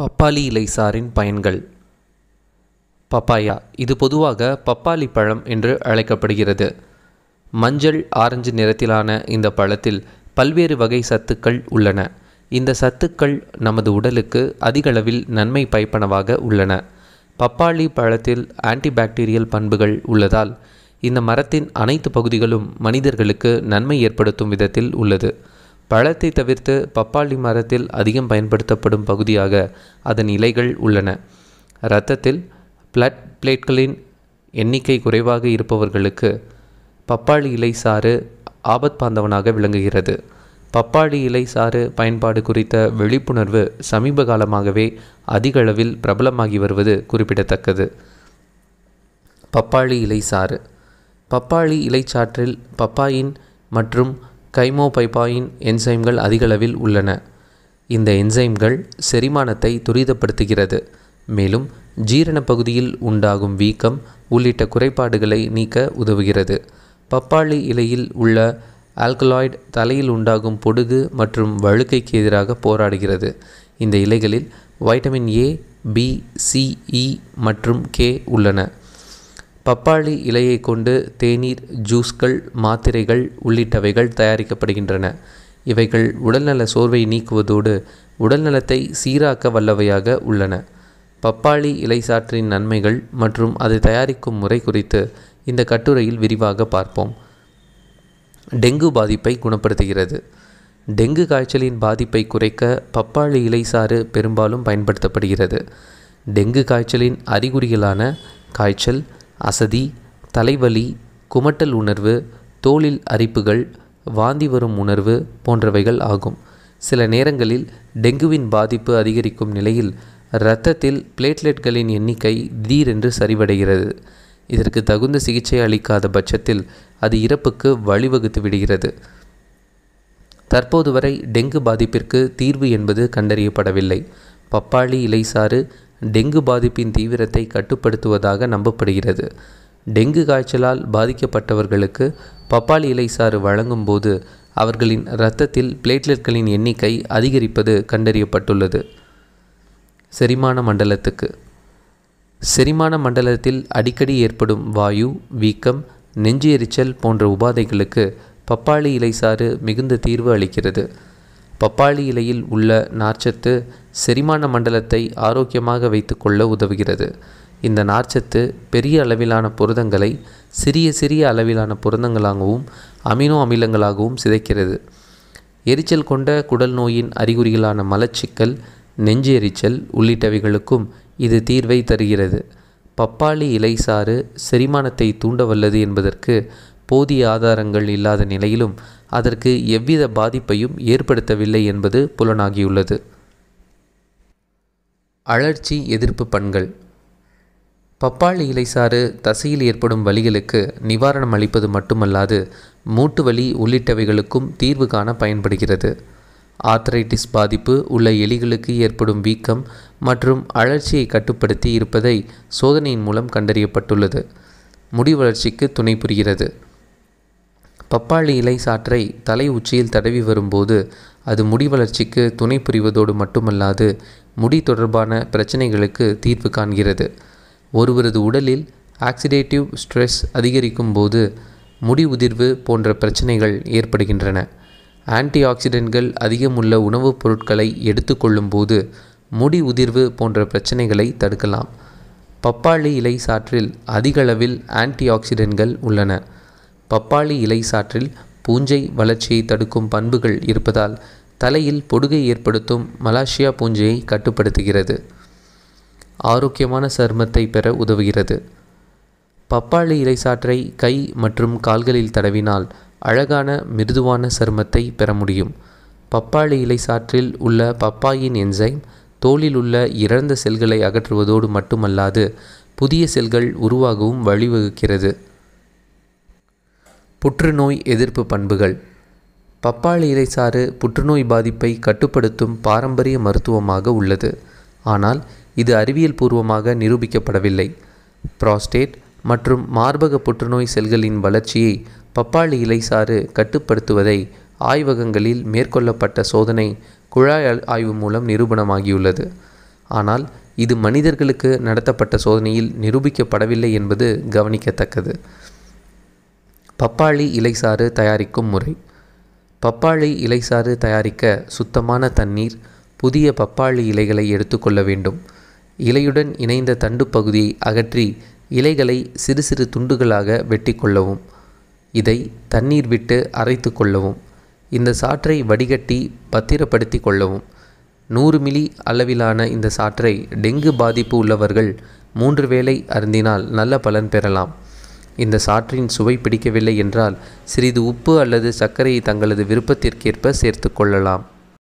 பப்பாளி இலை சாரின் பயன்கள் பப்பாயா இது பொதுவாக பப்பாளி பழம் என்று அழைக்கப்படுகிறது மஞ்சள் ஆரஞ்சு நிறத்திலான இந்த பழத்தில் பல்வேறு வகை சத்துக்கள் உள்ளன இந்த சத்துக்கள் நமது உடலுக்கு அதிகளவில் நன்மை பயப்பனவாக உள்ளன பப்பாளி பழத்தில் ஆன்டிபாக்டீரியல் பண்புகள் உள்ளதால் இந்த மரத்தின் அனைத்து பகுதிகளும் மனிதர்களுக்கு நன்மை ஏற்படுத்தும் விதத்தில் உள்ளது பழத்தை தவிர்த்து பப்பாளி மரத்தில் அதிகம் பயன்படுத்தப்படும் பகுதியாக அதன் இலைகள் உள்ளன இரத்தத்தில் பிளட் பிளேட்களின் எண்ணிக்கை குறைவாக இருப்பவர்களுக்கு பப்பாளி இலை சாறு பாந்தவனாக விளங்குகிறது பப்பாளி இலை சாறு பயன்பாடு குறித்த விழிப்புணர்வு சமீப காலமாகவே அதிகளவில் பிரபலமாகி வருவது குறிப்பிடத்தக்கது பப்பாளி இலை சாறு பப்பாளி இலைச்சாற்றில் பப்பாயின் மற்றும் கைமோபைபாயின் என்சைம்கள் அதிகளவில் உள்ளன இந்த என்சைம்கள் செரிமானத்தை துரிதப்படுத்துகிறது மேலும் ஜீரண பகுதியில் உண்டாகும் வீக்கம் உள்ளிட்ட குறைபாடுகளை நீக்க உதவுகிறது பப்பாளி இலையில் உள்ள ஆல்கலாய்டு தலையில் உண்டாகும் பொடுகு மற்றும் வழுக்கைக்கு எதிராக போராடுகிறது இந்த இலைகளில் வைட்டமின் ஏ பி சிஇ மற்றும் கே உள்ளன பப்பாளி இலையை கொண்டு தேநீர் ஜூஸ்கள் மாத்திரைகள் உள்ளிட்டவைகள் தயாரிக்கப்படுகின்றன இவைகள் உடல்நல சோர்வை நீக்குவதோடு உடல்நலத்தை சீராக்க வல்லவையாக உள்ளன பப்பாளி இலை சாற்றின் நன்மைகள் மற்றும் அதை தயாரிக்கும் முறை குறித்து இந்த கட்டுரையில் விரிவாக பார்ப்போம் டெங்கு பாதிப்பை குணப்படுத்துகிறது டெங்கு காய்ச்சலின் பாதிப்பை குறைக்க பப்பாளி இலை சாறு பெரும்பாலும் பயன்படுத்தப்படுகிறது டெங்கு காய்ச்சலின் அறிகுறிகளான காய்ச்சல் அசதி தலைவலி குமட்டல் உணர்வு தோளில் அரிப்புகள் வாந்தி வரும் உணர்வு போன்றவைகள் ஆகும் சில நேரங்களில் டெங்குவின் பாதிப்பு அதிகரிக்கும் நிலையில் இரத்தத்தில் பிளேட்லெட்களின் எண்ணிக்கை திடீரென்று சரிவடைகிறது இதற்கு தகுந்த சிகிச்சை அளிக்காத பட்சத்தில் அது இறப்புக்கு வழிவகுத்து விடுகிறது தற்போது வரை டெங்கு பாதிப்பிற்கு தீர்வு என்பது கண்டறியப்படவில்லை பப்பாளி இலைசாறு டெங்கு பாதிப்பின் தீவிரத்தை கட்டுப்படுத்துவதாக நம்பப்படுகிறது டெங்கு காய்ச்சலால் பாதிக்கப்பட்டவர்களுக்கு பப்பாளி இலை சாறு வழங்கும்போது அவர்களின் இரத்தத்தில் பிளேட்லெட்களின் எண்ணிக்கை அதிகரிப்பது கண்டறியப்பட்டுள்ளது செரிமான மண்டலத்துக்கு செரிமான மண்டலத்தில் அடிக்கடி ஏற்படும் வாயு வீக்கம் நெஞ்சு எரிச்சல் போன்ற உபாதைகளுக்கு பப்பாளி இலை சாறு மிகுந்த தீர்வு அளிக்கிறது பப்பாளி இலையில் உள்ள நார்ச்சத்து செரிமான மண்டலத்தை ஆரோக்கியமாக வைத்துக்கொள்ள உதவுகிறது இந்த நார்ச்சத்து பெரிய அளவிலான புரதங்களை சிறிய சிறிய அளவிலான புரதங்களாகவும் அமினோ அமிலங்களாகவும் சிதைக்கிறது எரிச்சல் கொண்ட குடல் நோயின் அறிகுறிகளான மலச்சிக்கல் நெஞ்சு எரிச்சல் உள்ளிட்டவைகளுக்கும் இது தீர்வை தருகிறது பப்பாளி இலை சாறு செரிமானத்தை தூண்டவல்லது என்பதற்கு போதிய ஆதாரங்கள் இல்லாத நிலையிலும் அதற்கு எவ்வித பாதிப்பையும் ஏற்படுத்தவில்லை என்பது புலனாகியுள்ளது அழற்சி எதிர்ப்பு பண்கள் பப்பாளி இலைசாறு தசையில் ஏற்படும் வலிகளுக்கு நிவாரணம் அளிப்பது மட்டுமல்லாது மூட்டு வலி உள்ளிட்டவைகளுக்கும் தீர்வு காண பயன்படுகிறது ஆத்ரைட்டிஸ் பாதிப்பு உள்ள எலிகளுக்கு ஏற்படும் வீக்கம் மற்றும் அழற்சியை கட்டுப்படுத்தி இருப்பதை சோதனையின் மூலம் கண்டறியப்பட்டுள்ளது முடி வளர்ச்சிக்கு துணை புரிகிறது பப்பாளி இலை சாற்றை தலை உச்சியில் தடவி வரும்போது அது முடி வளர்ச்சிக்கு துணை புரிவதோடு மட்டுமல்லாது முடி தொடர்பான பிரச்சனைகளுக்கு தீர்வு காண்கிறது ஒருவரது உடலில் ஆக்சிடேட்டிவ் ஸ்ட்ரெஸ் அதிகரிக்கும் போது முடி உதிர்வு போன்ற பிரச்சனைகள் ஏற்படுகின்றன ஆன்டி ஆக்சிடென்ட்கள் அதிகமுள்ள உணவுப் பொருட்களை எடுத்துக்கொள்ளும்போது முடி உதிர்வு போன்ற பிரச்சனைகளை தடுக்கலாம் பப்பாளி இலை சாற்றில் அதிகளவில் ஆன்டி ஆக்சிடென்ட்கள் உள்ளன பப்பாளி இலை சாற்றில் பூஞ்சை வளர்ச்சியை தடுக்கும் பண்புகள் இருப்பதால் தலையில் பொடுகை ஏற்படுத்தும் மலாசியா பூஞ்சையை கட்டுப்படுத்துகிறது ஆரோக்கியமான சருமத்தை பெற உதவுகிறது பப்பாளி இலை சாற்றை கை மற்றும் கால்களில் தடவினால் அழகான மிருதுவான சருமத்தை பெற முடியும் பப்பாளி இலை சாற்றில் உள்ள பப்பாயின் என்சைம் தோலில் உள்ள இறந்த செல்களை அகற்றுவதோடு மட்டுமல்லாது புதிய செல்கள் உருவாகவும் வழிவகுக்கிறது புற்றுநோய் எதிர்ப்பு பண்புகள் பப்பாளி இலைச்சாறு புற்றுநோய் பாதிப்பை கட்டுப்படுத்தும் பாரம்பரிய மருத்துவமாக உள்ளது ஆனால் இது அறிவியல் பூர்வமாக நிரூபிக்கப்படவில்லை புராஸ்டேட் மற்றும் மார்பக புற்றுநோய் செல்களின் வளர்ச்சியை பப்பாளி இலைச்சாறு கட்டுப்படுத்துவதை ஆய்வகங்களில் மேற்கொள்ளப்பட்ட சோதனை குழாய் ஆய்வு மூலம் நிரூபணமாகியுள்ளது ஆனால் இது மனிதர்களுக்கு நடத்தப்பட்ட சோதனையில் நிரூபிக்கப்படவில்லை என்பது கவனிக்கத்தக்கது பப்பாளி இலைசாறு தயாரிக்கும் முறை பப்பாளி இலைசாறு தயாரிக்க சுத்தமான தண்ணீர் புதிய பப்பாளி இலைகளை எடுத்துக்கொள்ள வேண்டும் இலையுடன் இணைந்த தண்டு பகுதியை அகற்றி இலைகளை சிறு சிறு துண்டுகளாக வெட்டி கொள்ளவும் இதை தண்ணீர் விட்டு அரைத்து கொள்ளவும் இந்த சாற்றை வடிகட்டி பத்திரப்படுத்தி கொள்ளவும் நூறு மிலி அளவிலான இந்த சாற்றை டெங்கு பாதிப்பு உள்ளவர்கள் மூன்று வேளை அருந்தினால் நல்ல பலன் பெறலாம் இந்த சாற்றின் சுவை பிடிக்கவில்லை என்றால் சிறிது உப்பு அல்லது சர்க்கரையை தங்களது விருப்பத்திற்கேற்ப சேர்த்து கொள்ளலாம்